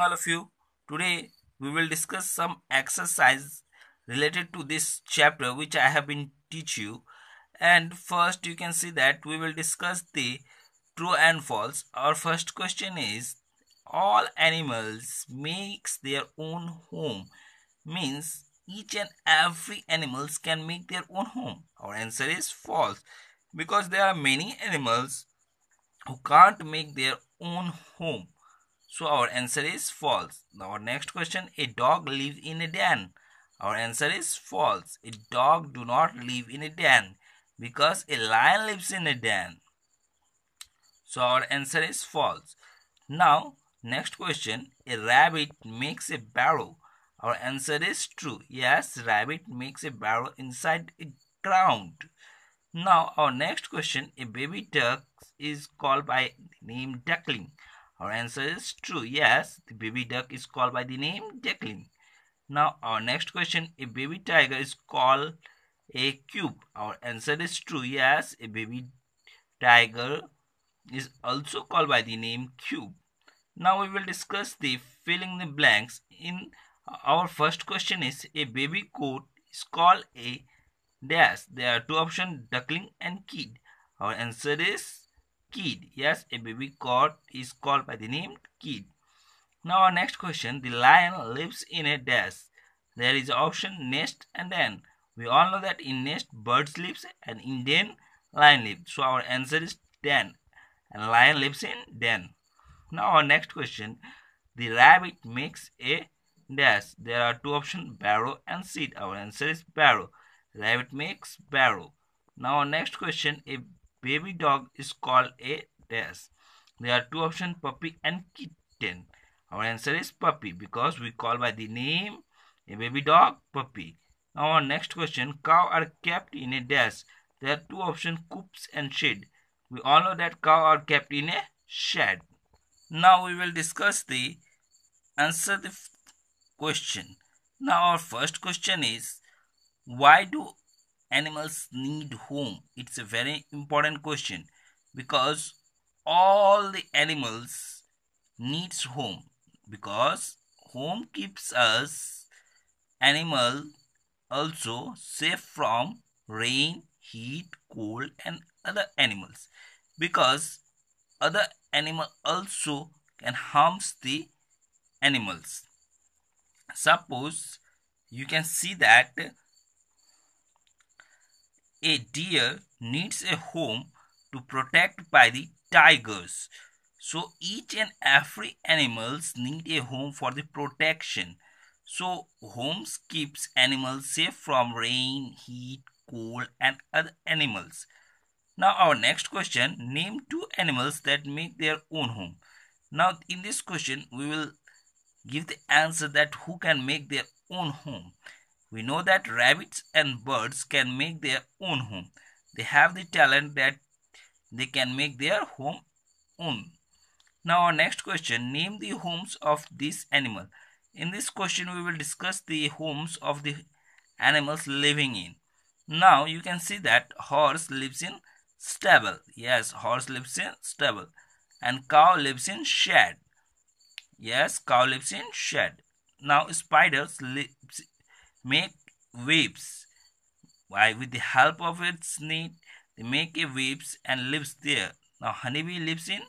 all of you today we will discuss some exercise related to this chapter which i have been teach you and first you can see that we will discuss the true and false our first question is all animals makes their own home means each and every animals can make their own home our answer is false because there are many animals who can't make their own home so our answer is false. Now our next question, a dog lives in a den. Our answer is false. A dog do not live in a den because a lion lives in a den. So our answer is false. Now next question, a rabbit makes a barrel. Our answer is true. Yes, rabbit makes a barrel inside a ground. Now our next question, a baby duck is called by name duckling. Our answer is true. Yes, the baby duck is called by the name duckling. Now our next question, a baby tiger is called a cube. Our answer is true. Yes, a baby tiger is also called by the name cube. Now we will discuss the filling the blanks. In our first question is a baby goat is called a dash. There are two options duckling and kid. Our answer is kid. Yes, a baby goat is called by the name kid. Now our next question, the lion lives in a den. There is option nest and den. We all know that in nest birds lives and in den lion lives. So our answer is den and lion lives in den. Now our next question, the rabbit makes a den. There are two options, barrow and seat. Our answer is barrow. Rabbit makes barrow. Now our next question, a baby dog is called a dash? There are two options, puppy and kitten. Our answer is puppy because we call by the name a baby dog, puppy. Now our next question, cow are kept in a dash. There are two options, coops and shed. We all know that cow are kept in a shed. Now we will discuss the answer the question. Now our first question is, why do animals need home. it's a very important question because all the animals needs home because home keeps us animal also safe from rain heat cold and other animals because other animal also can harms the animals suppose you can see that a deer needs a home to protect by the tigers. So each and every animals need a home for the protection. So homes keeps animals safe from rain, heat, cold and other animals. Now our next question, name two animals that make their own home. Now in this question, we will give the answer that who can make their own home. We know that rabbits and birds can make their own home. They have the talent that they can make their home own. Now our next question, name the homes of this animal. In this question, we will discuss the homes of the animals living in. Now you can see that horse lives in stable. Yes, horse lives in stable. And cow lives in shed. Yes, cow lives in shed. Now spiders lives make webs Why? with the help of its need they make a webs and lives there now honeybee lives in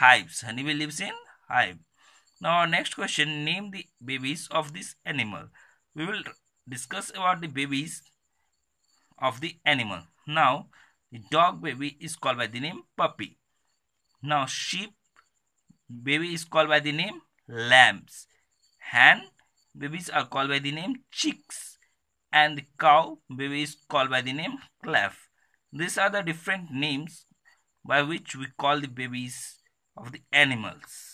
hives honeybee lives in hive now our next question name the babies of this animal we will discuss about the babies of the animal now the dog baby is called by the name puppy now sheep baby is called by the name lambs hen babies are called by the name chicks and the cow babies called by the name calf. These are the different names by which we call the babies of the animals.